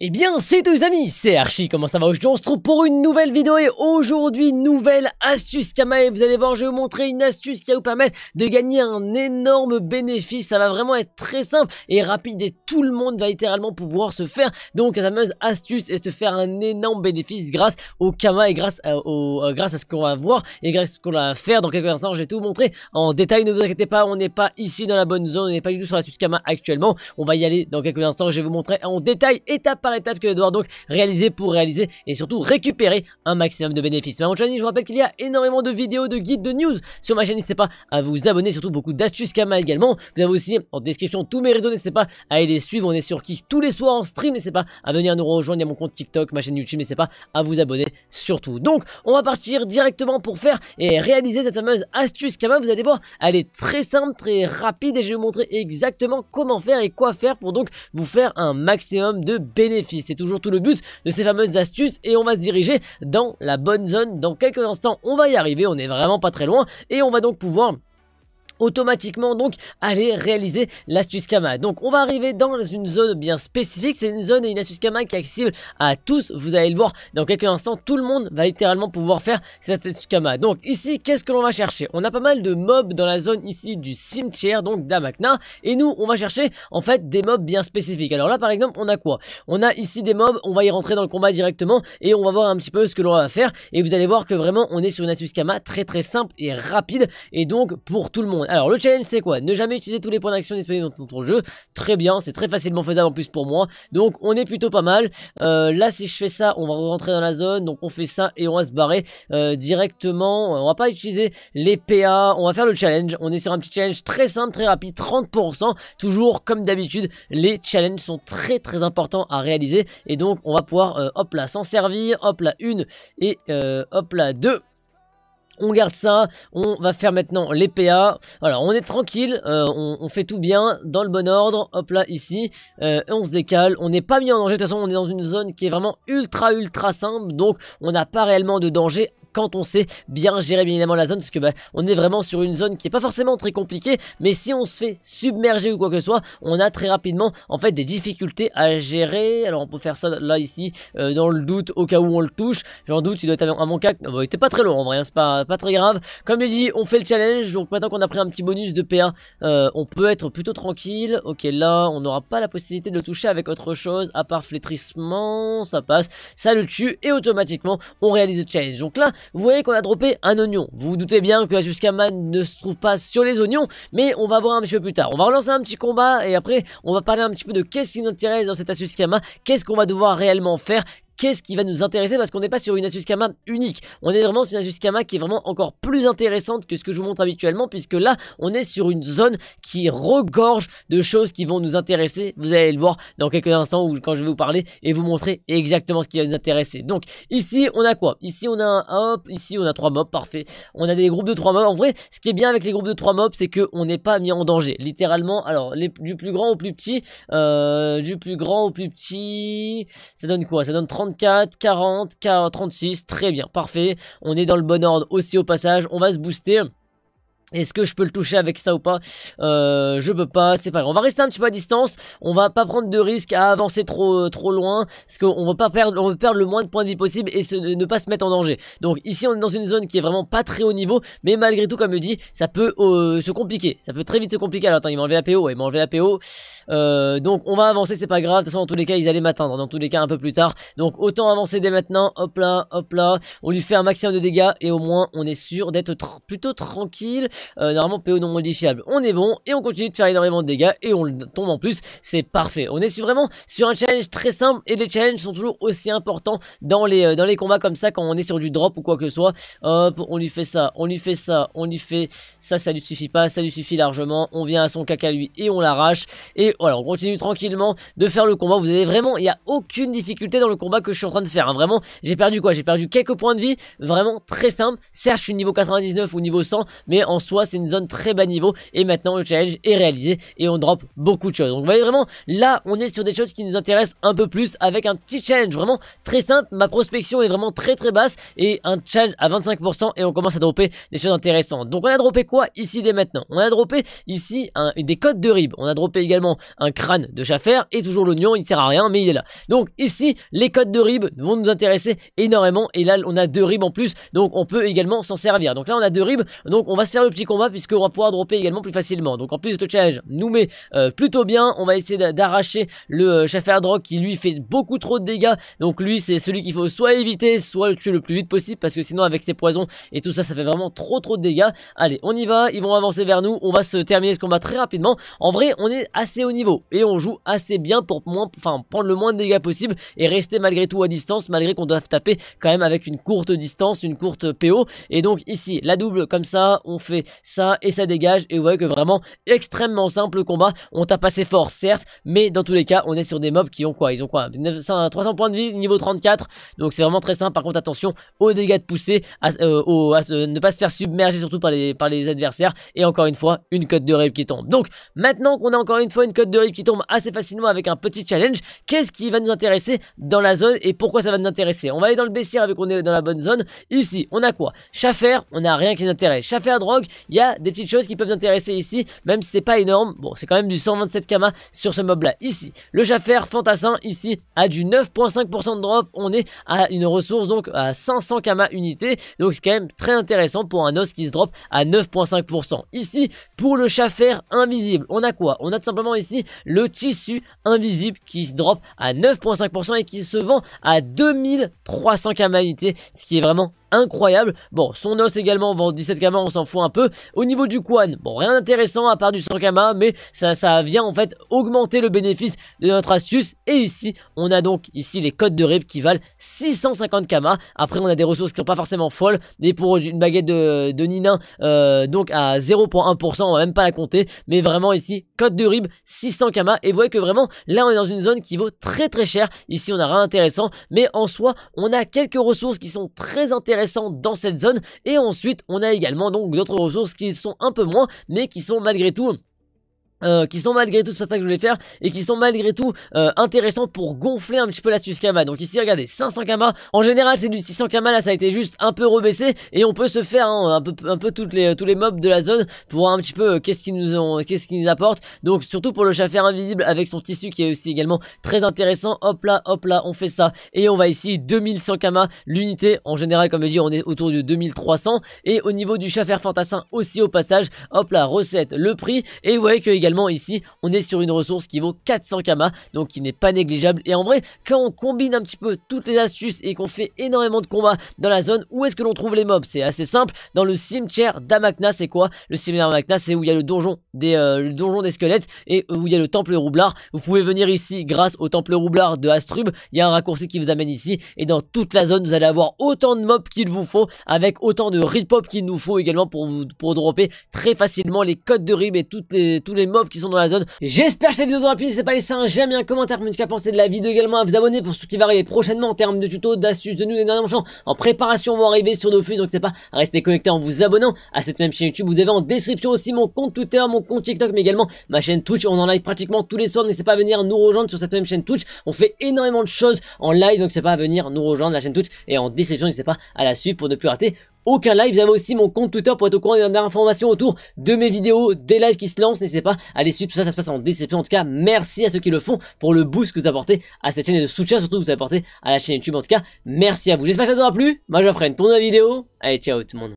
Eh bien, c'est deux amis, c'est Archie, comment ça va Aujourd'hui, on se trouve pour une nouvelle vidéo et aujourd'hui, nouvelle astuce Kama Et Vous allez voir, je vais vous montrer une astuce qui va vous permettre de gagner un énorme bénéfice. Ça va vraiment être très simple et rapide et tout le monde va littéralement pouvoir se faire donc la fameuse astuce et se faire un énorme bénéfice grâce au Kama et grâce à, au, euh, grâce à ce qu'on va voir et grâce à ce qu'on va faire. Dans quelques instants, je vais tout vous montrer en détail. Ne vous inquiétez pas, on n'est pas ici dans la bonne zone, on n'est pas du tout sur l'astuce Kama actuellement. On va y aller dans quelques instants, je vais vous montrer en détail étape par étape que devoir donc réaliser pour réaliser et surtout récupérer un maximum de bénéfices. Mais avant chaîne, je vous rappelle qu'il y a énormément de vidéos, de guides, de news sur ma chaîne. N'hésitez pas à vous abonner, surtout beaucoup d'astuces Kama également. Vous avez aussi en description tous mes réseaux, n'hésitez pas à aller les suivre. On est sur qui tous les soirs en stream, n'hésitez pas à venir nous rejoindre. Il y a mon compte TikTok, ma chaîne YouTube, n'hésitez pas à vous abonner surtout. Donc on va partir directement pour faire et réaliser cette fameuse astuce Kama. Vous allez voir, elle est très simple, très rapide et je vais vous montrer exactement comment faire et quoi faire pour donc vous faire un maximum de bénéfices c'est toujours tout le but de ces fameuses astuces et on va se diriger dans la bonne zone. Dans quelques instants, on va y arriver, on n'est vraiment pas très loin et on va donc pouvoir automatiquement donc aller réaliser l'astuce Kama. Donc on va arriver dans une zone bien spécifique, c'est une zone et une astuce Kama qui est accessible à tous, vous allez le voir dans quelques instants, tout le monde va littéralement pouvoir faire cette astuce Kama. Donc ici, qu'est-ce que l'on va chercher On a pas mal de mobs dans la zone ici du cimetière, donc d'Amakna, et nous on va chercher en fait des mobs bien spécifiques. Alors là par exemple, on a quoi On a ici des mobs, on va y rentrer dans le combat directement et on va voir un petit peu ce que l'on va faire et vous allez voir que vraiment on est sur une astuce Kama très très simple et rapide et donc pour tout le monde. Alors le challenge c'est quoi Ne jamais utiliser tous les points d'action disponibles dans ton jeu. Très bien, c'est très facilement faisable en plus pour moi. Donc on est plutôt pas mal. Euh, là si je fais ça, on va rentrer dans la zone. Donc on fait ça et on va se barrer euh, directement. On va pas utiliser les PA. On va faire le challenge. On est sur un petit challenge très simple, très rapide. 30%. Toujours comme d'habitude, les challenges sont très très importants à réaliser. Et donc on va pouvoir, euh, hop là, s'en servir. Hop là, une et hop là, deux. On garde ça, on va faire maintenant les PA. on est tranquille, euh, on, fait tout bien, dans le bon ordre, hop là, ici. Euh, on se décale, on n'est pas mis en danger, de toute façon on est dans une zone qui est vraiment ultra ultra simple, donc on n'a pas réellement de danger quand on sait bien gérer bien évidemment la zone, parce que bah, on est vraiment sur une zone qui est pas forcément très compliquée, mais si on se fait submerger ou quoi que ce soit, on a très rapidement en fait des difficultés à gérer. Alors on peut faire ça là ici, euh, dans le doute, au cas où on le touche. J'en doute, il doit être à mon cas, Bon, il était pas très long en vrai, hein, c'est pas, très grave. Comme j'ai dit, on fait le challenge, donc maintenant qu'on a pris un petit bonus de PA, euh, on peut être plutôt tranquille. Ok, là, on n'aura pas la possibilité de le toucher avec autre chose, à part flétrissement, ça passe, ça le tue, et automatiquement, on réalise le challenge. Donc là, vous voyez qu'on a droppé un oignon. Vous vous doutez bien que la Man ne se trouve pas sur les oignons, mais on va voir un petit peu plus tard. On va relancer un petit combat et après on va parler un petit peu de qu'est-ce qui nous intéresse dans cette Asus qu'est-ce qu'on va devoir réellement faire, qu'est-ce qui va nous intéresser parce qu'on n'est pas sur une Asus Kama unique. On est vraiment sur une Asus Kama qui est vraiment encore plus intéressante que ce que je vous montre habituellement puisque là on est sur une zone qui regorge de choses qui vont nous intéresser. Vous allez le voir dans quelques instants ou quand je vais vous parler et vous montrer exactement ce qui va nous intéresser. Donc ici on a quoi Ici on a un hop, ici on a trois mobs, parfait. On a des groupes de trois mobs. En vrai, ce qui est bien avec les groupes de trois mobs, c'est qu'on n'est pas mis en danger. Littéralement, alors du plus grand au plus petit, euh, du plus grand au plus petit, ça donne quoi Ça donne 30 34, 40, 36, très bien, parfait. On est dans le bon ordre aussi au passage, on va se booster. Est-ce que je peux le toucher avec ça ou pas euh, Je peux pas, c'est pas grave. On va rester un petit peu à distance, on va pas prendre de risque à avancer trop euh, trop loin, parce qu'on va pas perdre, on veut perdre le moins de points de vie possible et ne pas se mettre en danger. Donc ici on est dans une zone qui est vraiment pas très haut niveau, mais malgré tout comme je dis, ça peut euh, se compliquer, ça peut très vite se compliquer. Alors attends, il m'a enlevé la PO, il enlevé la donc on va avancer, c'est pas grave, de toute façon dans tous les cas ils allaient m'atteindre, hein, dans tous les cas un peu plus tard. Donc autant avancer dès maintenant, hop là, hop là, on lui fait un maximum de dégâts et au moins on est sûr d'être plutôt tranquille. Euh, normalement, PO non modifiable. On est bon et on continue de faire énormément de dégâts et on tombe en plus. C'est parfait. On est vraiment sur un challenge très simple et les challenges sont toujours aussi importants dans les, euh, dans les combats comme ça quand on est sur du drop ou quoi que ce soit. Hop, on lui fait ça, on lui fait ça, on lui fait ça, ça lui suffit pas, ça lui suffit largement. On vient à son caca lui et on l'arrache. Et voilà, on continue tranquillement de faire le combat. Vous avez vraiment, il n'y a aucune difficulté dans le combat que je suis en train de faire. Hein. Vraiment, j'ai perdu quoi J'ai perdu quelques points de vie. Vraiment très simple. Certes, je suis niveau 99 ou niveau 100, mais en Soit c'est une zone très bas niveau. Et maintenant, le challenge est réalisé et on drop beaucoup de choses. Donc, vous voyez vraiment, là, on est sur des choses qui nous intéressent un peu plus avec un petit challenge vraiment très simple. Ma prospection est vraiment très très basse et un challenge à 25% et on commence à dropper des choses intéressantes. Donc, on a droppé quoi ici dès maintenant On a droppé ici des codes de rib. On a droppé également un crâne de chaffer et toujours l'oignon, il ne sert à rien, mais il est là. Donc, ici, les codes de rib vont nous intéresser énormément et là, on a deux ribes en plus, donc on peut également s'en servir. Donc là, on a deux ribs, donc on va se faire le petit combat on va pouvoir dropper également plus facilement. Donc en plus le challenge nous met euh, plutôt bien. On va essayer d'arracher le euh, chef Airdrop qui lui fait beaucoup trop de dégâts. Donc lui c'est celui qu'il faut soit éviter, soit le tuer le plus vite possible parce que sinon avec ses poisons et tout ça ça fait vraiment trop trop de dégâts. Allez on y va, ils vont avancer vers nous. On va se terminer ce combat très rapidement. En vrai on est assez haut niveau et on joue assez bien pour moins, enfin, prendre le moins de dégâts possible et rester malgré tout à distance malgré qu'on doive taper quand même avec une courte distance, une courte PO. Et donc ici la double comme ça on fait ça et ça dégage. Et vous voyez que vraiment, extrêmement simple le combat. On tape assez fort, certes, mais dans tous les cas, on est sur des mobs qui ont quoi Ils ont quoi 300 points de vie, niveau 34. Donc c'est vraiment très simple. Par contre, attention aux dégâts de poussée, à, euh, ne pas se faire submerger surtout par les, par les adversaires. Et encore une fois, une cote de rêve qui tombe. Donc maintenant qu'on a encore une fois une cote de rêve qui tombe assez facilement avec un petit challenge, qu'est-ce qui va nous intéresser dans la zone et pourquoi ça va nous intéresser On va aller dans le bestiaire avec on est dans la bonne zone. Ici, on a quoi chafer on a rien qui nous intéresse. à drogue, il y a des petites choses qui peuvent intéresser ici, même si c'est pas énorme. Bon, c'est quand même du 127 Kama sur ce mob là. Ici, le Jaffer Fantassin ici a du 9.5% de drop. On est à une ressource donc à 500 Kama unité. Donc c'est quand même très intéressant pour un os qui se drop à 9.5%. Ici, pour le chafer invisible, on a quoi On a tout simplement ici le tissu invisible qui se drop à 9.5% et qui se vend à 2300 Kama unité, ce qui est vraiment incroyable. Bon, son os également vend 17 kama, on s'en fout un peu. Au niveau du Quan, bon, rien d'intéressant à part du 100 kama, mais ça, ça vient en fait augmenter le bénéfice de notre astuce. Et ici, on a donc ici les codes de rib qui valent 650 kama. Après, on a des ressources qui sont pas forcément folles. Et pour une baguette de, de Ninin, euh, donc à 0.1%, on va même pas la compter. Mais vraiment ici, code de rib 600 kama. Et vous voyez que vraiment, là, on est dans une zone qui vaut très très cher. Ici, on a rien d'intéressant. Mais en soi, on a quelques ressources qui sont très intéressantes dans cette zone. Et ensuite, on a également donc d'autres ressources qui sont un peu moins, mais qui sont malgré tout euh, qui sont malgré tout, c'est pas ça que je voulais faire, et qui sont malgré tout euh, intéressants pour gonfler un petit peu la Kama Donc ici, regardez, 500 Kama, en général c'est du 600 Kama, là ça a été juste un peu rebaissé, et on peut se faire hein, un peu, un peu les, tous les mobs de la zone pour voir un petit peu euh, qu'est-ce qu'ils nous, ont, quest -ce nous apportent. Donc surtout pour le chaffer invisible avec son tissu qui est aussi également très intéressant. Hop là, hop là, on fait ça, et on va ici 2100 Kama, l'unité, en général comme je dis, on est autour de 2300, et au niveau du chaffer fantassin aussi au passage, hop là, recette, le prix, et vous voyez que également ici on est sur une ressource qui vaut 400 kama donc qui n'est pas négligeable et en vrai quand on combine un petit peu toutes les astuces et qu'on fait énormément de combats dans la zone où est-ce que l'on trouve les mobs C'est assez simple dans le cimetière d'Amakna c'est quoi Le cimetière d'Amakna c'est où il y a le donjon des, euh, donjon des squelettes et euh, où il y a le temple roublard vous pouvez venir ici grâce au temple roublard de Astrub il y a un raccourci qui vous amène ici et dans toute la zone vous allez avoir autant de mobs qu'il vous faut avec autant de rip qu'il nous faut également pour vous pour dropper très facilement les codes de rib et toutes les, tous les qui sont dans la zone. J'espère que cette vidéo vous aura plu. N'hésitez pas à laisser un j'aime et un commentaire pour me dire penser de la vidéo également. À vous abonner pour ce qui va arriver prochainement en termes de tutos, d'astuces, de nous, des derniers en préparation vont arriver sur nos fuse Donc, c'est pas rester connecté en vous abonnant à cette même chaîne YouTube. Vous avez en description aussi mon compte Twitter, mon compte TikTok, mais également ma chaîne Twitch. On en live pratiquement tous les soirs. N'hésitez pas à venir nous rejoindre sur cette même chaîne Twitch. On fait énormément de choses en live. Donc, c'est pas à venir nous rejoindre la chaîne Twitch et en description, n'hésitez pas à la suivre pour ne plus rater aucun live. J'avais aussi mon compte Twitter pour être au courant des dernières informations autour de mes vidéos, des lives qui se lancent. N'hésitez pas à aller suivre. Tout ça, ça se passe en DCP. En tout cas, merci à ceux qui le font pour le boost que vous apportez à cette chaîne et le soutien surtout que vous apportez à la chaîne YouTube. En tout cas, merci à vous. J'espère que ça vous aura plu. Moi, je vous apprends pour une nouvelle vidéo. Allez, ciao tout le monde.